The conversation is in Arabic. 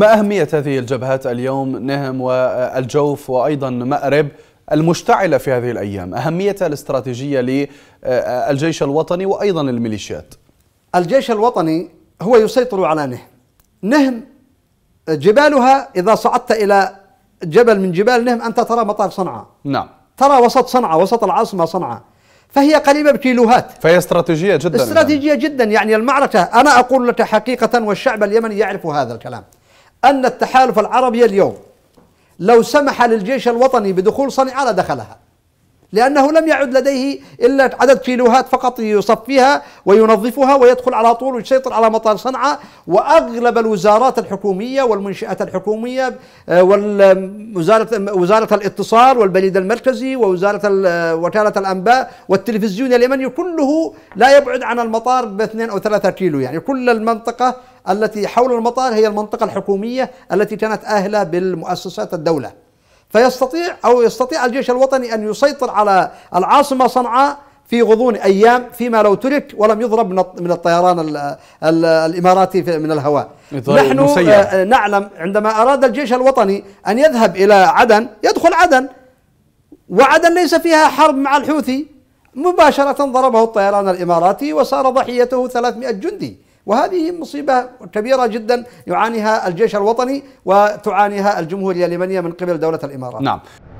ما أهمية هذه الجبهات اليوم نهم والجوف وأيضا مأرب المشتعلة في هذه الأيام أهميتها الاستراتيجية للجيش الوطني وأيضا الميليشيات الجيش الوطني هو يسيطر على نهم نهم جبالها إذا صعدت إلى جبل من جبال نهم أنت ترى مطار صنعاء نعم ترى وسط صنعاء وسط العاصمة صنعاء فهي قريبة بكيلوهات فهي استراتيجية جدا استراتيجية يعني. جدا يعني المعركة أنا أقول لك حقيقة والشعب اليمني يعرف هذا الكلام أن التحالف العربي اليوم لو سمح للجيش الوطني بدخول صنعاء لدخلها لأنه لم يعد لديه إلا عدد كيلوهات فقط يصفيها وينظفها ويدخل على طول ويسيطر على مطار صنعاء وأغلب الوزارات الحكومية والمنشآت الحكومية آه، وزارة وزارة الاتصال والبريد المركزي ووزارة وكالة الأنباء والتلفزيون اليمني كله لا يبعد عن المطار باثنين أو ثلاثة كيلو يعني كل المنطقة التي حول المطار هي المنطقة الحكومية التي كانت أهلة بالمؤسسات الدولة فيستطيع أو يستطيع الجيش الوطني أن يسيطر على العاصمة صنعاء في غضون أيام فيما لو ترك ولم يضرب من الطيران الـ الـ الإماراتي من الهواء نحن مسيح. آه، نعلم عندما أراد الجيش الوطني أن يذهب إلى عدن يدخل عدن وعدن ليس فيها حرب مع الحوثي مباشرة ضربه الطيران الإماراتي وصار ضحيته 300 جندي وهذه مصيبة كبيرة جدا يعانيها الجيش الوطني وتعانيها الجمهورية اليمنية من قبل دولة الإمارات نعم